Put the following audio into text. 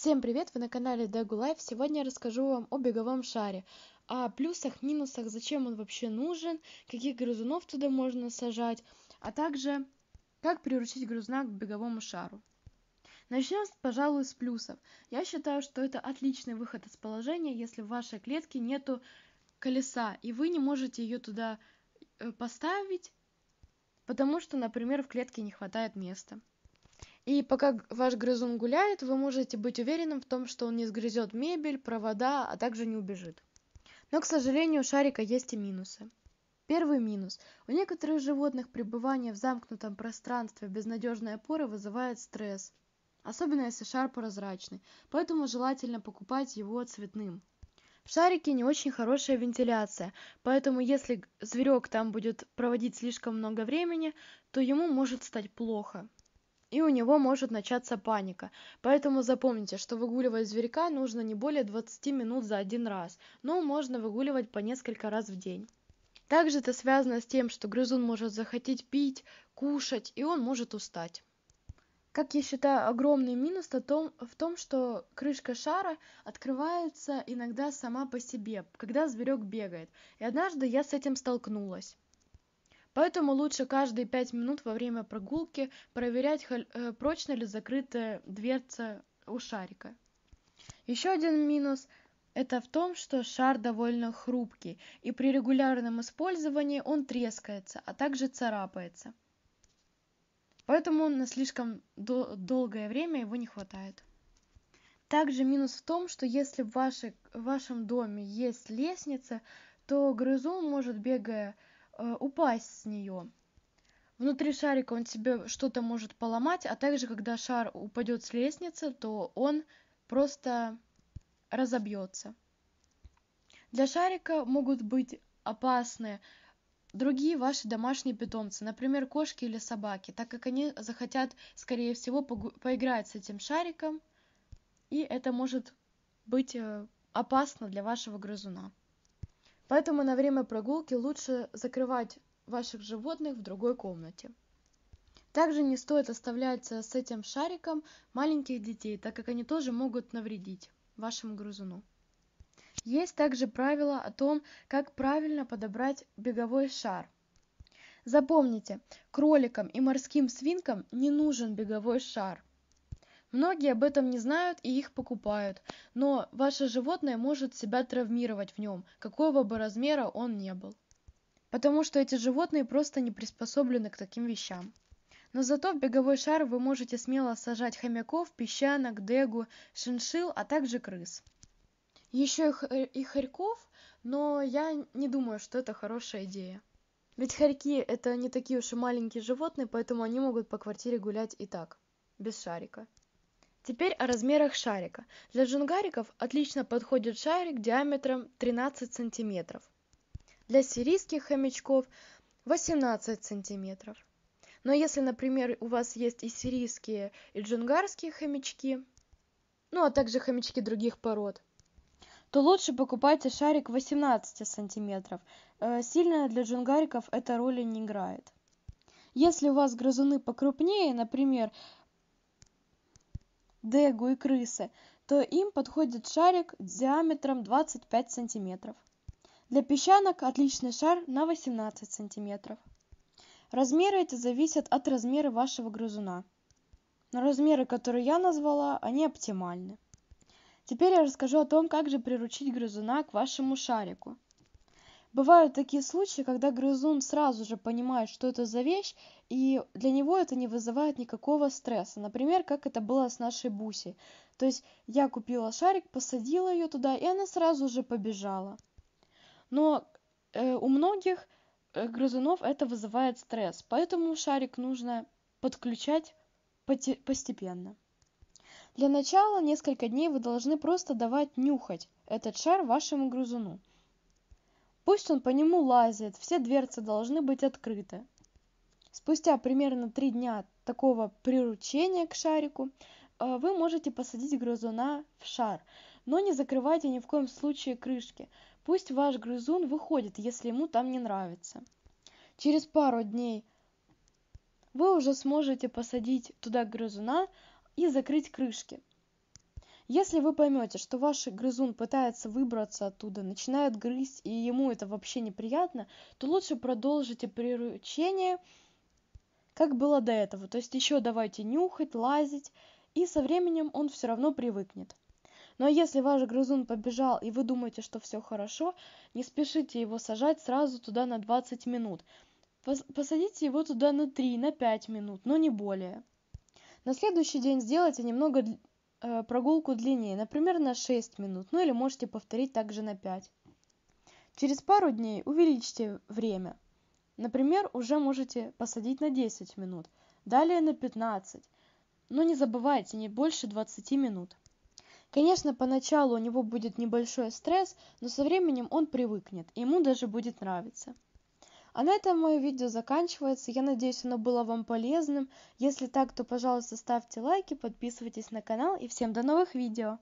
Всем привет, вы на канале Дагу Лайф. Сегодня я расскажу вам о беговом шаре, о плюсах, минусах, зачем он вообще нужен, каких грызунов туда можно сажать, а также как приручить грызуна к беговому шару. Начнем, пожалуй, с плюсов. Я считаю, что это отличный выход из положения, если в вашей клетке нету колеса, и вы не можете ее туда э, поставить, потому что, например, в клетке не хватает места и пока ваш грызун гуляет, вы можете быть уверенным в том, что он не сгрызет мебель, провода, а также не убежит. Но, к сожалению, у шарика есть и минусы. Первый минус. У некоторых животных пребывание в замкнутом пространстве без надежной опоры вызывает стресс, особенно если шар прозрачный, поэтому желательно покупать его цветным. В шарике не очень хорошая вентиляция, поэтому если зверек там будет проводить слишком много времени, то ему может стать плохо и у него может начаться паника. Поэтому запомните, что выгуливать зверька нужно не более 20 минут за один раз, но можно выгуливать по несколько раз в день. Также это связано с тем, что грызун может захотеть пить, кушать, и он может устать. Как я считаю, огромный минус -то том, в том, что крышка шара открывается иногда сама по себе, когда зверек бегает. И однажды я с этим столкнулась поэтому лучше каждые пять минут во время прогулки проверять, э, прочно ли закрыта дверца у шарика. Еще один минус – это в том, что шар довольно хрупкий, и при регулярном использовании он трескается, а также царапается. Поэтому на слишком дол- долгое время его не хватает. Также минус в том, что если в, вашей, в вашем доме есть лестница, то грызун может, бегая Э, упасть с нее. Внутри шарика он себе что-то может поломать, а также, когда шар упадет с лестницы, то он просто разобьется. Для шарика могут быть опасны другие ваши домашние питомцы, например, кошки или собаки, так как они захотят, скорее всего, поиграть с этим шариком, и это может быть э, опасно для вашего грызуна поэтому на время прогулки лучше закрывать ваших животных в другой комнате. Также не стоит оставлять с этим шариком маленьких детей, так как они тоже могут навредить вашему грызуну. Есть также правило о том, как правильно подобрать беговой шар. Запомните, кроликам и морским свинкам не нужен беговой шар. Многие об этом не знают и их покупают, но ваше животное может себя травмировать в нем, какого бы размера он ни был. Потому что эти животные просто не приспособлены к таким вещам. Но зато в беговой шар вы можете смело сажать хомяков, песчанок, дегу, шиншил, а также крыс. Еще э, и хорьков, но я не думаю, что это хорошая идея. Ведь хорьки это не такие уж и маленькие животные, поэтому они могут по квартире гулять и так, без шарика. Теперь о размерах шарика. Для джунгариков отлично подходит шарик диаметром 13 см. Для сирийских хомячков 18 см. Но если, например, у вас есть и сирийские, и джунгарские хомячки, ну а также хомячки других пород, то лучше покупайте шарик 18 сантиметров. Э, сильно для джунгариков эта роли не играет. Если у вас грызуны покрупнее, например, дегу и крысы, то им подходит шарик диаметром 25 сантиметров. Для песчанок отличный шар на 18 сантиметров. Размеры эти зависят от размера вашего грызуна. Но размеры, которые я назвала, они оптимальны. Теперь я расскажу о том, как же приручить грызуна к вашему шарику бывают такие случаи, когда грызун сразу же понимает, что это за вещь, и для него это не вызывает никакого стресса. Например, как это было с нашей Буси. То есть я купила шарик, посадила ее туда, и она сразу же побежала. Но э, у многих э, грызунов это вызывает стресс, поэтому шарик нужно подключать постепенно. Для начала несколько дней вы должны просто давать нюхать этот шар вашему грызуну пусть он по нему лазит все дверцы должны быть открыты спустя примерно три дня такого приручения к шарику э, вы можете посадить грызуна в шар но не закрывайте ни в коем случае крышки пусть ваш грызун выходит если ему там не нравится через пару дней вы уже сможете посадить туда грызуна и закрыть крышки если вы поймете, что ваш грызун пытается выбраться оттуда, начинает грызть, и ему это вообще неприятно, то лучше продолжите приручение, как было до этого. То есть еще давайте нюхать, лазить, и со временем он все равно привыкнет. Но ну, а если ваш грызун побежал и вы думаете, что все хорошо, не спешите его сажать сразу туда на 20 минут. Посадите его туда на 3, на 5 минут, но не более. На следующий день сделайте немного Э, прогулку длиннее, например, на 6 минут, ну или можете повторить также на 5. Через пару дней увеличьте время. Например, уже можете посадить на 10 минут, далее на 15. Но не забывайте, не больше 20 минут. Конечно, поначалу у него будет небольшой стресс, но со временем он привыкнет, и ему даже будет нравиться. А на этом мое видео заканчивается. Я надеюсь, оно было вам полезным. Если так, то, пожалуйста, ставьте лайки, подписывайтесь на канал и всем до новых видео.